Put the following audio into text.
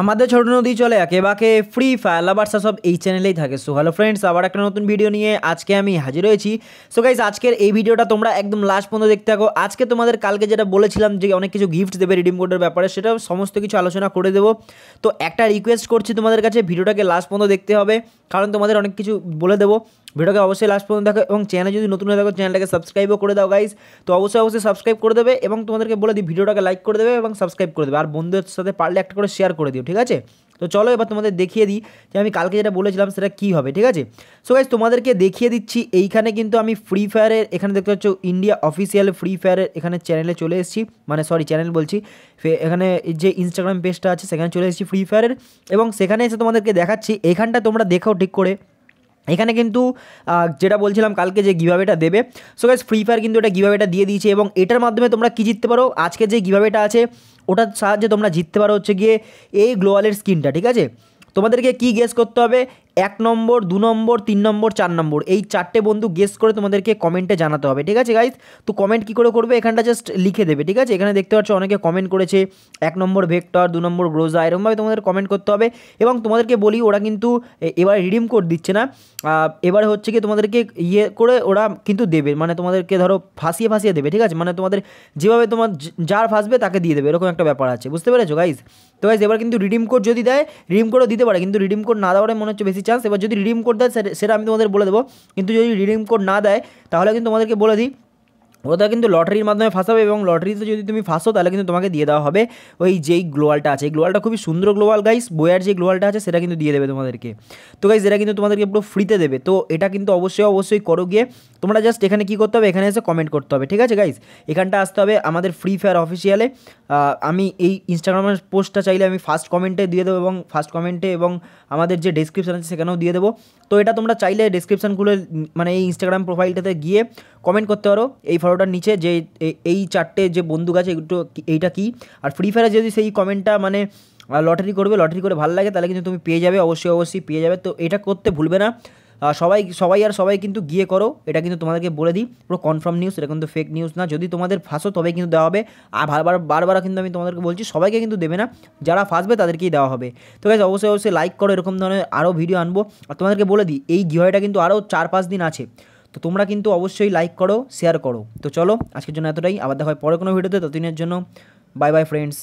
আমাদের ছোট নদী চলে একে বাকে ফ্রি ফায়ার লাভার্স সব এই চ্যানেলেই থাকে সো হ্যালো ফ্রেন্ডস আবার একটা নতুন ভিডিও নিয়ে আজকে আমি হাজির হয়েছি সো গাইজ আজকের এই ভিডিওটা তোমরা একদম লাস্ট পর্যন্ত দেখতে থাকো আজকে তোমাদের কালকে যেটা বলেছিলাম যে অনেক কিছু গিফট দেবে রিডিম কোডের ব্যাপারে সেটা সমস্ত কিছু আলোচনা করে দেবো তো একটা রিকোয়েস্ট করছি তোমাদের কাছে ভিডিওটাকে লাস্ট পর্যন্ত দেখতে হবে কারণ তোমাদের অনেক কিছু বলে দেবো ভিডিওকে অবশ্যই লাস্ট পর্যন্ত দেখো এবং চ্যানেল যদি নতুন হয়ে থাকো চ্যানেলটাকে সাবস্ক্রাইবও করে দাও গাইজ তো অবশ্যই অবশ্যই সাবস্ক্রাইব করে দেবে এবং তোমাদেরকে বলে দিই ভিডিওটাকে লাইক করে দেবে এবং সাবস্ক্রাইব করে দেবে আর বন্ধুদের সাথে পারলে একটা করে শেয়ার করে দিও ঠিক আছে তো চলো এবার তোমাদের দেখিয়ে দিই যে আমি কালকে যেটা বলেছিলাম সেটা কী হবে ঠিক আছে সো গাইজ তোমাদেরকে দেখিয়ে দিচ্ছি এইখানে কিন্তু আমি ফ্রি ফায়ারের এখানে দেখতে পাচ্ছ ইন্ডিয়া অফিসিয়াল ফ্রি ফায়ারের এখানে চ্যানেলে চলে এসেছি মানে সরি চ্যানেল বলছি এখানে যে ইনস্টাগ্রাম পেজটা আছে সেখানে চলে এসেছি ফ্রি ফায়ারের এবং সেখানে এসে তোমাদেরকে দেখাচ্ছি এখানটা তোমরা দেখো ঠিক করে এখানে কিন্তু যেটা বলছিলাম কালকে যে গিভাবেটা দেবে সো গাইজ ফ্রি ফায়ার কিন্তু এটা গিভাবেটা দিয়ে দিয়েছে এবং এটার মাধ্যমে তোমরা কী জিততে পারো আজকে যে গিভাবেটা আছে ওটার সাহায্যে তোমরা জিততে পারো হচ্ছে গিয়ে এই গ্লোয়ালের স্কিনটা ঠিক আছে তোমাদেরকে কি গেস করতে হবে এক নম্বর দু নম্বর তিন নম্বর চার নম্বর এই চারটে বন্ধু গেস করে তোমাদেরকে কমেন্টে জানাতে হবে ঠিক আছে গাইজ তো কমেন্ট কী করে করবে এখানটা জাস্ট লিখে দেবে ঠিক আছে এখানে দেখতে পাচ্ছ অনেকে কমেন্ট করেছে এক নম্বর ভেক্টর দু নম্বর গ্রোজা এরকমভাবে তোমাদের কমেন্ট করতে হবে এবং তোমাদেরকে বলি ওরা কিন্তু এবার রিডিম কোড দিচ্ছে না এবারে হচ্ছে কি তোমাদেরকে ইয়ে করে ওরা কিন্তু দেবে মানে তোমাদেরকে ধরো ফাঁসিয়ে ফাঁসিয়ে দেবে ঠিক আছে মানে তোমাদের যেভাবে তোমার যার ফাঁসবে তাকে দিয়ে দেবে এরকম একটা ব্যাপার আছে বুঝতে পেরেছো গাইজ তো গাইজ এবার কিন্তু রিডিম কোড যদি দেয় রিডিম কোডও দিতে পারে কিন্তু রিডিম কোড না দেওয়ার মনে হচ্ছে বেশি চান্স এবার যদি রিডিম কোড দেয় সেটা আমি তোমাদের বলে দেবো কিন্তু যদি রিডিম কোড না দেয় তাহলে কিন্তু তোমাদেরকে বলে দিই ওটা কিন্তু লটারির মাধ্যমে ফাঁসাবে এবং লটারিতে যদি তুমি ফাঁসো তাহলে কিন্তু তোমাকে দিয়ে দেওয়া হবে ওই যেই গ্লোয়ালটা আছে এই গ্লোয়ালটা খুবই সুন্দর গ্লোয়াল গাইস বইয়ের যে গ্লোয়ালটা আছে সেটা কিন্তু দিয়ে দেবে তোমাদেরকে তো গাইস এটা কিন্তু তোমাদেরকে পুরো ফ্রিতে দেবে তো এটা কিন্তু অবশ্যই অবশ্যই করো গিয়ে তোমরা জাস্ট এখানে কি করতে হবে এখানে এসে কমেন্ট করতে হবে ঠিক আছে গাইস এখানটা আসতে হবে আমাদের ফ্রি ফায়ার অফিসিয়ালে আমি এই ইনস্টাগ্রামের পোস্টটা চাইলে আমি ফার্স্ট কমেন্টে দিয়ে দেবো এবং ফার্স্ট কমেন্টে এবং আমাদের যে ডিসক্রিপশান আছে সেখানেও দিয়ে দেবো তো এটা তোমরা চাইলে ডিসক্রিপশানগুলো মানে এই ইনস্টাগ্রাম প্রোফাইলটাতে গিয়ে কমেন্ট করতে পারো এই ফটো এগারোটার নিচে যে এই চারটে যে বন্দুক আছে এগুলো এইটা কী আর ফ্রি ফায়ারে যদি সেই কমেন্টটা মানে লটারি করবে লটারি করে ভালো লাগে তাহলে কিন্তু তুমি পেয়ে যাবে অবশ্যই অবশ্যই পেয়ে যাবে তো এটা করতে ভুলবে না সবাই সবাই আর সবাই কিন্তু গিয়ে করো এটা কিন্তু তোমাদেরকে বলে দিই পুরো কনফার্ম নিউজ এটা কিন্তু ফেক নিউজ না যদি তোমাদের ফাঁসো তবে কিন্তু দেওয়া হবে আর বারবার বারবার কিন্তু আমি তোমাদেরকে বলছি সবাইকে কিন্তু দেবে না যারা ফাঁসবে তাদেরকেই দেওয়া হবে তো গাইজ অবশ্যই অবশ্যই লাইক করো এরকম ধরনের আরও ভিডিও আনবো আর তোমাদেরকে বলে দিই এই গিহয়টা কিন্তু আরও চার পাঁচ দিন আছে তো তোমরা কিন্তু অবশ্যই লাইক করো শেয়ার করো তো চলো আজকের জন্য এতটাই আবার দেখা হয় পরে কোনো ভিডিওতে ততদিনের জন্য বাই বাই ফ্রেন্ডস